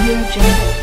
Audio Jungle.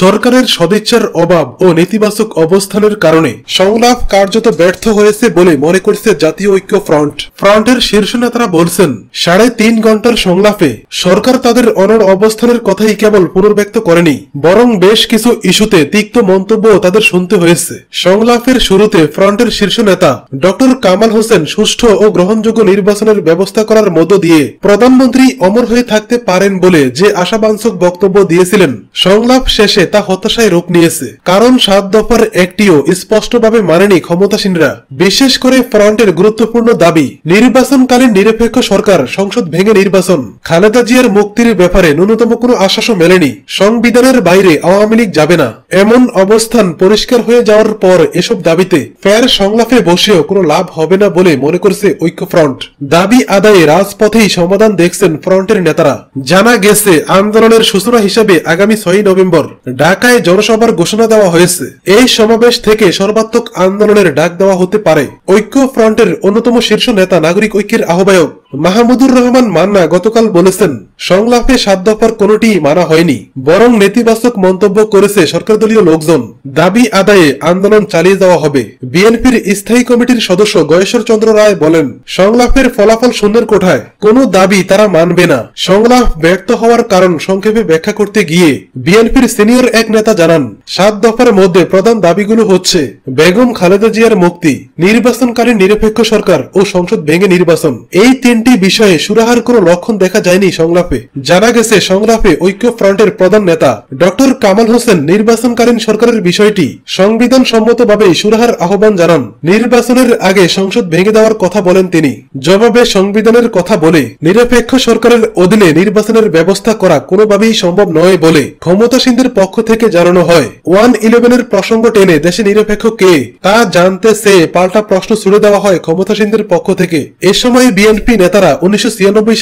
সরকারের সদিচ্ছার অভাব ও নেতিবাচক অবস্থানের কারণে সংলাপ কার্যত ব্যর্থ হয়েছে বলে মনে করছে জাতীয় ঐক্য ফ্রন্ট ফ্রন্টের শীর্ষ নেতারা বলছেন সাড়ে তিন ঘন্টার সংলাপে সরকার তাদের অনড় অবস্থানের কথাই কেবল পুনর্ব্যক্ত করেনি বরং বেশ কিছু ইস্যুতে তিক্ত মন্তব্য তাদের শুনতে হয়েছে সংলাপের শুরুতে ফ্রন্টের শীর্ষ নেতা ডক্টর কামাল হোসেন সুষ্ঠু ও গ্রহণযোগ্য নির্বাচনের ব্যবস্থা করার মধ্য দিয়ে প্রধানমন্ত্রী অমর হয়ে থাকতে পারেন বলে যে আশাবাঞ্চক বক্তব্য দিয়েছিলেন সংলাপ শেষে শেষে তা হতাশায় রূপ নিয়েছে কারণ সাত দফার একটিও স্পষ্টভাবে মানেনি ক্ষমতাসীনরা বিশেষ করে ফ্রন্টের গুরুত্বপূর্ণ দাবি নির্বাচনকালীন নিরপেক্ষ সরকার সংসদ ভেঙে নির্বাচন খালেদা জিয়ার মুক্তির ব্যাপারে ন্যূনতম কোনো আশ্বাসও মেলেনি সংবিধানের বাইরে আওয়ামী লীগ যাবে না এমন অবস্থান পরিষ্কার হয়ে যাওয়ার পর এসব দাবিতে ফের সংলাপে বসেও কোনো লাভ হবে না বলে মনে করছে ঐক্যফ্রন্ট দাবি আদায়ে রাজপথেই সমাধান দেখছেন ফ্রন্টের নেতারা জানা গেছে আন্দোলনের সূচনা হিসাবে আগামী ছয় নভেম্বর ঢাকায় জনসভার ঘোষণা দেওয়া হয়েছে এই সমাবেশ থেকে সর্বাত্মক আন্দোলনের ডাক দেওয়া হতে পারে ঐক্য ফ্রন্টের অন্যতম শীর্ষ নেতা নাগরিক ঐক্যের আহ্বায়ক মাহমুদুর রহমান মান্না গতকাল বলেছেন সংলাপে সাত দফার কোনটি মানা হয়নি বরং নেতিবাচক মন্তব্য করেছে সরকার দলীয় লোকজন দাবি আদায়ে আন্দোলন চালিয়ে যাওয়া হবে বিএনপির স্থায়ী কমিটির সদস্য গয়েশ্বর চন্দ্র রায় বলেন সংলাপের ফলাফল শূন্যের কোঠায় কোনো দাবি তারা মানবে না সংলাপ ব্যর্থ হওয়ার কারণ সংক্ষেপে ব্যাখ্যা করতে গিয়ে বিএনপির সিনিয়র এক নেতা জানান সাত দফার মধ্যে প্রধান দাবিগুলো হচ্ছে বেগম খালেদা জিয়ার মুক্তি নির্বাচনকালীন নিরপেক্ষ সরকার ও সংসদ ভেঙে নির্বাচন এই তিন তিনটি বিষয়ে সুরাহার কোন লক্ষণ দেখা যায়নি সংলাপে জানা গেছে সংলাপে ঐক্য ফ্রন্টের প্রধান নেতা ডক্টর কামাল হোসেন নির্বাচনকালীন সরকারের বিষয়টি সংবিধান সম্মতভাবে সুরাহার আহ্বান জানান নির্বাচনের আগে সংসদ ভেঙে দেওয়ার কথা বলেন তিনি জবাবে সংবিধানের কথা বলে নিরপেক্ষ সরকারের অধীনে নির্বাচনের ব্যবস্থা করা কোনোভাবেই সম্ভব নয় বলে ক্ষমতাসীনদের পক্ষ থেকে জানানো হয় ওয়ান ইলেভেনের প্রসঙ্গ টেনে দেশে নিরপেক্ষ কে তা জানতে সে পাল্টা প্রশ্ন ছুড়ে দেওয়া হয় ক্ষমতাসীনদের পক্ষ থেকে এ সময় বিএনপি নেতা নেতারা উনিশশো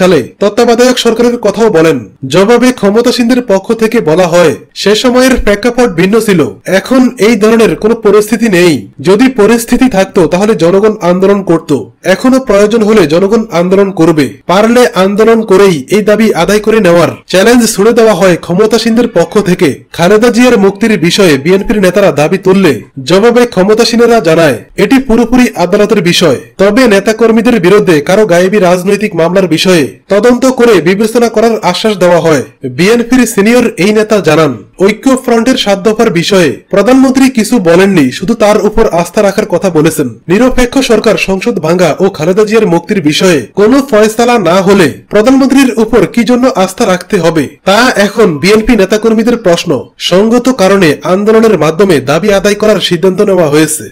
সালে তত্ত্বাবধায়ক সরকারের কথাও বলেন জবাবে ক্ষমতাসীনদের পক্ষ থেকে বলা হয় সে সময়ের প্রেক্ষাপট ভিন্ন ছিল এখন এই ধরনের কোনো পরিস্থিতি নেই যদি পরিস্থিতি থাকতো তাহলে জনগণ আন্দোলন করত এখনো প্রয়োজন হলে জনগণ আন্দোলন করবে পারলে আন্দোলন করেই এই দাবি আদায় করে নেওয়ার চ্যালেঞ্জ শুনে দেওয়া হয় ক্ষমতাসীনদের পক্ষ থেকে খালেদা জিয়ার মুক্তির বিষয়ে বিএনপির নেতারা দাবি তুললে জবাবে ক্ষমতাসীনেরা জানায় এটি পুরোপুরি আদালতের বিষয় তবে নেতাকর্মীদের বিরুদ্ধে কারো গায়েবী রাজ রাজনৈতিক মামলার বিষয়ে তদন্ত করে বিবেচনা করার আশ্বাস দেওয়া হয় বিএনপির সিনিয়র এই নেতা জানান ঐক্য ফ্রন্টের সাত দফার বিষয়ে প্রধানমন্ত্রী কিছু বলেননি শুধু তার উপর আস্থা রাখার কথা বলেছেন নিরপেক্ষ সরকার সংসদ ভাঙ্গা ও খালেদা জিয়ার মুক্তির বিষয়ে কোনো ফয়সালা না হলে প্রধানমন্ত্রীর উপর কি জন্য আস্থা রাখতে হবে তা এখন বিএনপি নেতাকর্মীদের প্রশ্ন সঙ্গত কারণে আন্দোলনের মাধ্যমে দাবি আদায় করার সিদ্ধান্ত নেওয়া হয়েছে